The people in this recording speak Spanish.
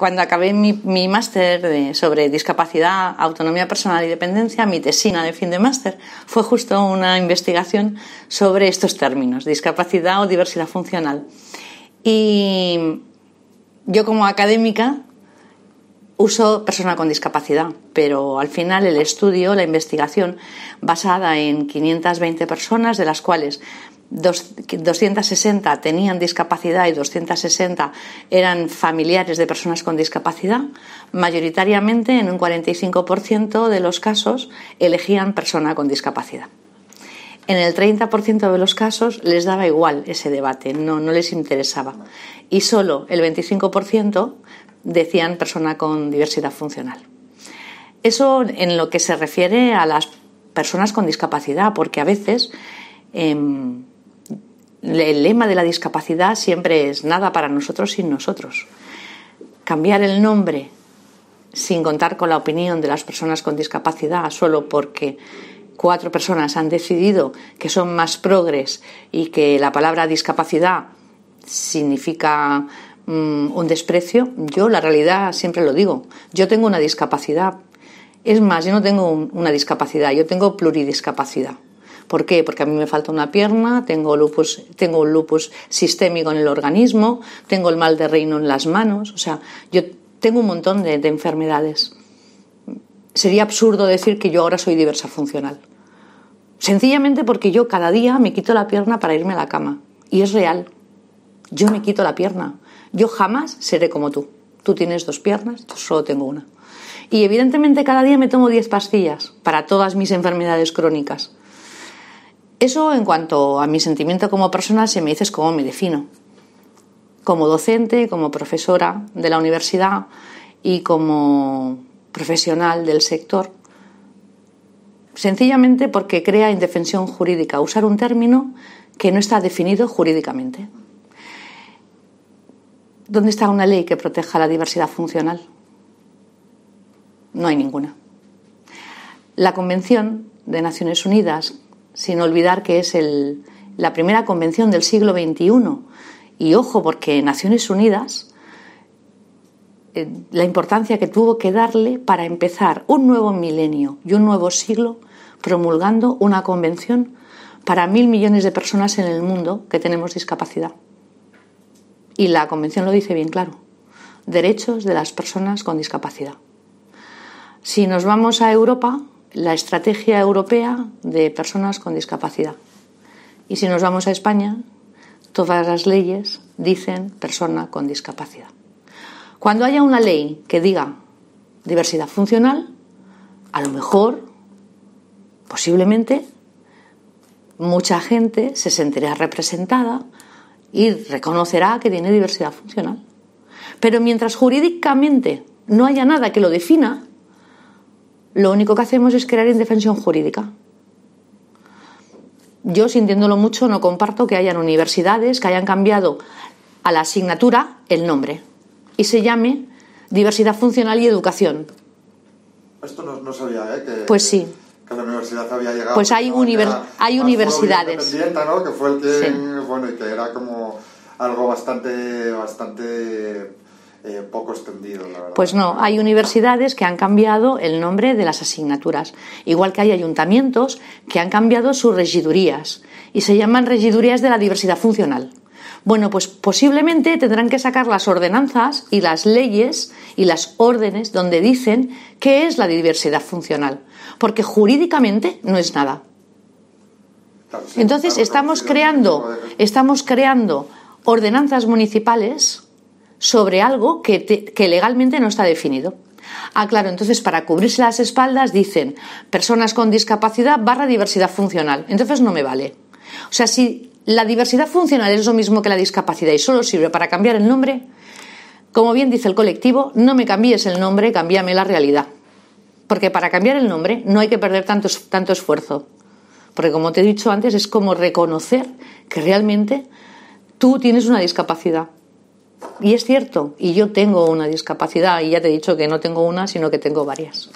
Cuando acabé mi, máster sobre discapacidad, autonomía personal y dependencia, mi tesina de fin de máster fue justo una investigación sobre estos términos, discapacidad o diversidad funcional. Y yo como académica uso persona con discapacidad, pero al final el estudio, la investigación basada en 520 personas, de las cuales 260 tenían discapacidad y 260 eran familiares de personas con discapacidad, mayoritariamente en un 45% de los casos elegían persona con discapacidad. En el 30% de los casos les daba igual ese debate, no, no les interesaba. Y solo el 25% decían persona con diversidad funcional. Eso en lo que se refiere a las personas con discapacidad, porque a veces... Em, el lema de la discapacidad siempre es nada para nosotros sin nosotros. Cambiar el nombre sin contar con la opinión de las personas con discapacidad solo porque cuatro personas han decidido que son más progres y que la palabra discapacidad significa mm, un desprecio, yo la realidad siempre lo digo, yo tengo una discapacidad. Es más, yo no tengo una discapacidad, yo tengo pluridiscapacidad. ¿Por qué? Porque a mí me falta una pierna, tengo, lupus, tengo un lupus sistémico en el organismo, tengo el mal de reino en las manos, o sea, yo tengo un montón de, enfermedades. Sería absurdo decir que yo ahora soy diversa funcional. Sencillamente porque yo cada día me quito la pierna para irme a la cama. Y es real. Yo me quito la pierna. Yo jamás seré como tú. Tú tienes dos piernas, yo solo tengo una. Y evidentemente cada día me tomo 10 pastillas para todas mis enfermedades crónicas. Eso en cuanto a mi sentimiento como persona, si me dices cómo me defino. Como docente, como profesora de la universidad y como profesional del sector. Sencillamente porque crea indefensión jurídica usar un término que no está definido jurídicamente. ¿Dónde está una ley que proteja la diversidad funcional? No hay ninguna. La Convención de Naciones Unidas sin olvidar que es la primera convención del siglo XXI. Y ojo, porque Naciones Unidas, eh, la importancia que tuvo que darle para empezar un nuevo milenio y un nuevo siglo promulgando una convención para mil millones de personas en el mundo que tenemos discapacidad. Y la convención lo dice bien claro, derechos de las personas con discapacidad. Si nos vamos a Europa, la estrategia europea de personas con discapacidad. Y si nos vamos a España, todas las leyes dicen persona con discapacidad. Cuando haya una ley que diga diversidad funcional, a lo mejor, posiblemente, mucha gente se sentirá representada y reconocerá que tiene diversidad funcional. Pero mientras jurídicamente no haya nada que lo defina, lo único que hacemos es crear indefensión jurídica. Yo, sintiéndolo mucho, no comparto que hayan universidades que hayan cambiado a la asignatura el nombre y se llame diversidad funcional y educación. Esto no, no sabía, ¿eh? Que, pues sí. Que la universidad había llegado. Pues hay, hay universidades. ¿no? Que fue el que, bueno, que era como algo bastante, bastante eh, poco extendido, Pues no, hay universidades que han cambiado el nombre de las asignaturas, igual que hay ayuntamientos que han cambiado sus regidurías y se llaman regidurías de la diversidad funcional. Bueno, pues posiblemente tendrán que sacar las ordenanzas y las leyes y las órdenes donde dicen qué es la diversidad funcional, porque jurídicamente no es nada. Entonces estamos creando, estamos creando ordenanzas municipales sobre algo que, que legalmente no está definido. Ah, claro, entonces para cubrirse las espaldas dicen personas con discapacidad barra diversidad funcional. Entonces no me vale. O sea, si la diversidad funcional es lo mismo que la discapacidad y solo sirve para cambiar el nombre, como bien dice el colectivo, no me cambies el nombre, cambiame la realidad. Porque para cambiar el nombre no hay que perder tanto esfuerzo. Porque como te he dicho antes, es como reconocer que realmente tú tienes una discapacidad y es cierto, y yo tengo una discapacidad, y ya te he dicho que no tengo una, sino que tengo varias.